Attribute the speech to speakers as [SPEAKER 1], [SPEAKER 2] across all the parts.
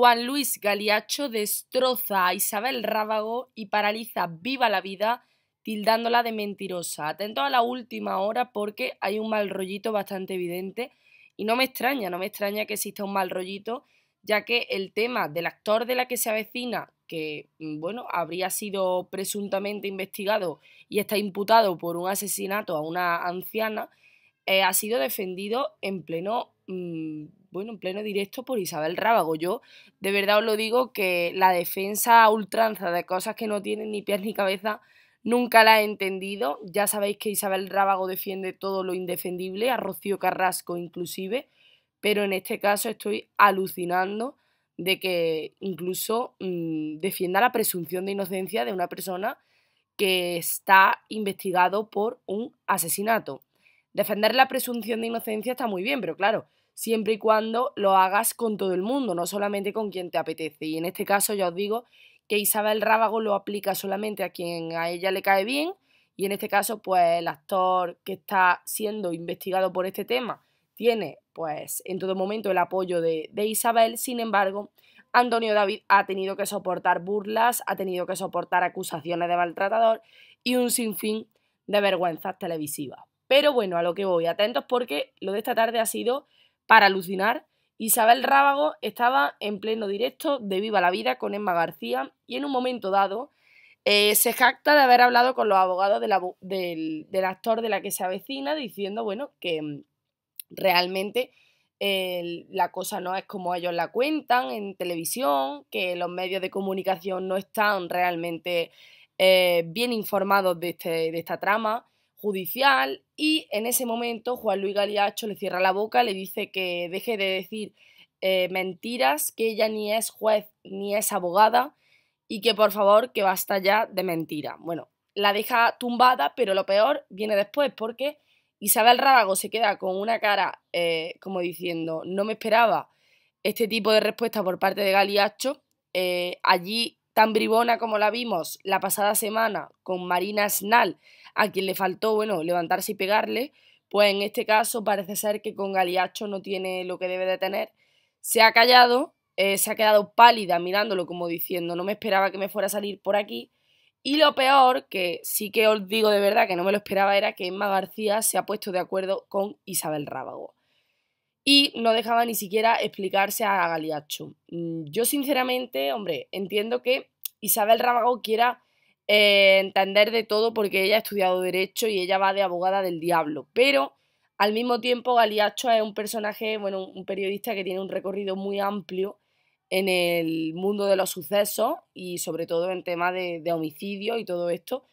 [SPEAKER 1] Juan Luis Galiacho destroza a Isabel Rábago y paraliza Viva la Vida tildándola de mentirosa. Atento a la última hora porque hay un mal rollito bastante evidente y no me extraña, no me extraña que exista un mal rollito, ya que el tema del actor de la que se avecina, que mm, bueno, habría sido presuntamente investigado y está imputado por un asesinato a una anciana, eh, ha sido defendido en pleno mm, bueno, en pleno directo por Isabel Rábago. Yo de verdad os lo digo que la defensa a ultranza de cosas que no tienen ni pies ni cabeza nunca la he entendido. Ya sabéis que Isabel Rábago defiende todo lo indefendible, a Rocío Carrasco inclusive, pero en este caso estoy alucinando de que incluso mm, defienda la presunción de inocencia de una persona que está investigado por un asesinato. Defender la presunción de inocencia está muy bien, pero claro, siempre y cuando lo hagas con todo el mundo, no solamente con quien te apetece. Y en este caso ya os digo que Isabel Rábago lo aplica solamente a quien a ella le cae bien y en este caso pues el actor que está siendo investigado por este tema tiene pues en todo momento el apoyo de, de Isabel, sin embargo Antonio David ha tenido que soportar burlas, ha tenido que soportar acusaciones de maltratador y un sinfín de vergüenzas televisivas. Pero bueno, a lo que voy, atentos porque lo de esta tarde ha sido para alucinar, Isabel Rábago estaba en pleno directo de Viva la Vida con Emma García y en un momento dado eh, se jacta de haber hablado con los abogados del, actor de la que se avecina diciendo, bueno, que mm, realmente la cosa no es como ellos la cuentan en televisión, que los medios de comunicación no están realmente eh, bien informados de, este, de esta trama judicial y en ese momento Juan Luis Galiacho le cierra la boca, le dice que deje de decir eh, mentiras, que ella ni es juez ni es abogada y que por favor que basta ya de mentiras. Bueno, la deja tumbada, pero lo peor viene después porque Isabel Rábago se queda con una cara eh, como diciendo no me esperaba este tipo de respuesta por parte de Galiacho. Eh, allí tan bribona como la vimos la pasada semana con Marina Snal, a quien le faltó, bueno, levantarse y pegarle, pues en este caso parece ser que con Galiacho no tiene lo que debe de tener. Se ha callado, eh, se ha quedado pálida mirándolo como diciendo, no me esperaba que me fuera a salir por aquí. Y lo peor, que sí que os digo de verdad que no me lo esperaba, era que Emma García se ha puesto de acuerdo con Isabel Rábago y no dejaba ni siquiera explicarse a Galiacho. Mm, yo sinceramente, hombre, entiendo que Isabel Rábago quiera eh, entender de todo porque ella ha estudiado derecho y ella va de abogada del diablo, pero al mismo tiempo Galiacho es un personaje, bueno, un periodista que tiene un recorrido muy amplio en el mundo de los sucesos y sobre todo en temas de, de homicidio y todo esto.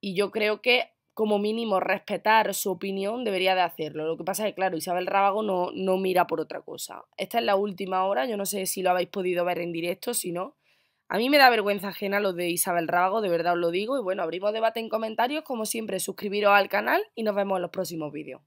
[SPEAKER 1] Y yo creo que como mínimo respetar su opinión, debería de hacerlo. Lo que pasa es que, claro, Isabel Rábago no, no mira por otra cosa. Esta es la última hora, yo no sé si lo habéis podido ver en directo, si no. A mí me da vergüenza ajena lo de Isabel Rábago, de verdad os lo digo. Y bueno, abrimos debate en comentarios, como siempre, suscribiros al canal y nos vemos en los próximos vídeos.